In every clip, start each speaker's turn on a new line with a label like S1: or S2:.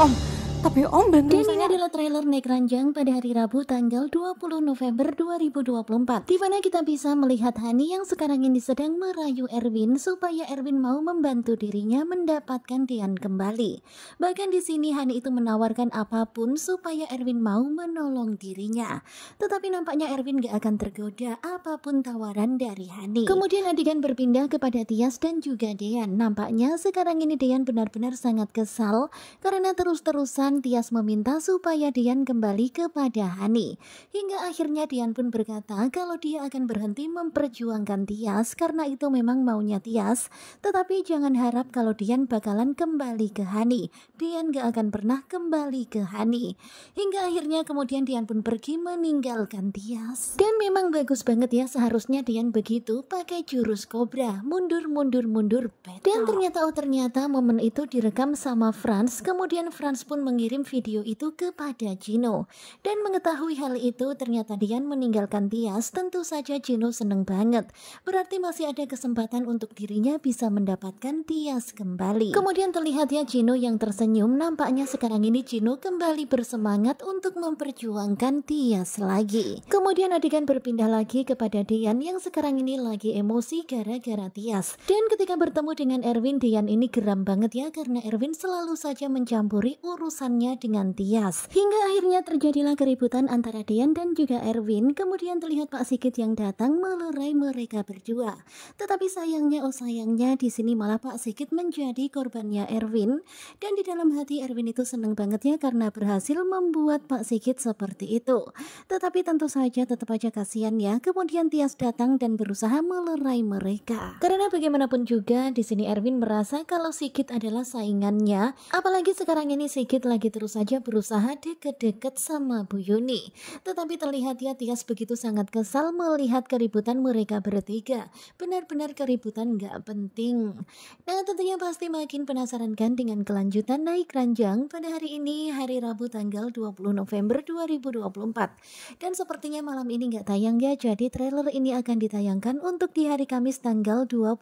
S1: 哦 Tapi Om bantu Dan ini adalah trailer Naik Ranjang pada hari Rabu tanggal 20 November 2024 di mana kita bisa melihat Hani yang sekarang ini sedang merayu Erwin supaya Erwin mau membantu dirinya mendapatkan Dian kembali. Bahkan di sini Hani itu menawarkan apapun supaya Erwin mau menolong dirinya. Tetapi nampaknya Erwin gak akan tergoda apapun tawaran dari Hani. Kemudian adegan berpindah kepada Tias dan juga Dean. Nampaknya sekarang ini Dean benar-benar sangat kesal karena terus-terusan Tias meminta supaya Dian kembali kepada Hani. Hingga akhirnya Dian pun berkata kalau dia akan berhenti memperjuangkan Tias karena itu memang maunya Tias. Tetapi jangan harap kalau Dian bakalan kembali ke Hani. Dian gak akan pernah kembali ke Hani. Hingga akhirnya kemudian Dian pun pergi meninggalkan Tias. Dan memang bagus banget ya seharusnya Dian begitu pakai jurus kobra. Mundur, mundur, mundur. Dan ternyata oh ternyata momen itu direkam sama Franz. Kemudian Franz pun meng mengirim video itu kepada Gino. Dan mengetahui hal itu, ternyata Dian meninggalkan Tias, tentu saja Gino seneng banget. Berarti masih ada kesempatan untuk dirinya bisa mendapatkan Tias kembali. Kemudian terlihatnya Gino yang tersenyum, nampaknya sekarang ini Gino kembali bersemangat untuk memperjuangkan Tias lagi. Kemudian adegan berpindah lagi kepada Dian yang sekarang ini lagi emosi gara-gara Tias. Dan ketika bertemu dengan Erwin, Dian ini geram banget ya karena Erwin selalu saja mencampuri urusan dengan Tias. Hingga akhirnya terjadilah keributan antara Dian dan juga Erwin. Kemudian terlihat Pak Sigit yang datang melerai mereka berdua. Tetapi sayangnya oh sayangnya di sini malah Pak Sigit menjadi korbannya Erwin. Dan di dalam hati Erwin itu seneng banget ya karena berhasil membuat Pak Sigit seperti itu. Tetapi tentu saja tetap aja kasihan ya. Kemudian Tias datang dan berusaha melerai mereka. Karena bagaimanapun juga di sini Erwin merasa kalau Sigit adalah saingannya. Apalagi sekarang ini Sigit lagi lagi terus saja berusaha deket-deket sama Bu Yuni. Tetapi terlihat ya Tias begitu sangat kesal melihat keributan mereka bertiga. Benar-benar keributan gak penting. Nah tentunya pasti makin penasaran kan dengan kelanjutan naik ranjang pada hari ini hari Rabu tanggal 20 November 2024. Dan sepertinya malam ini gak tayang ya jadi trailer ini akan ditayangkan untuk di hari Kamis tanggal 21.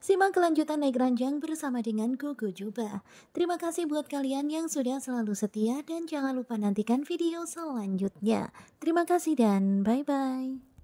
S1: Simak kelanjutan naik ranjang bersama dengan Gugu Juba. Terima kasih buat kalian kalian yang sudah selalu setia dan jangan lupa nantikan video selanjutnya. Terima kasih dan bye-bye.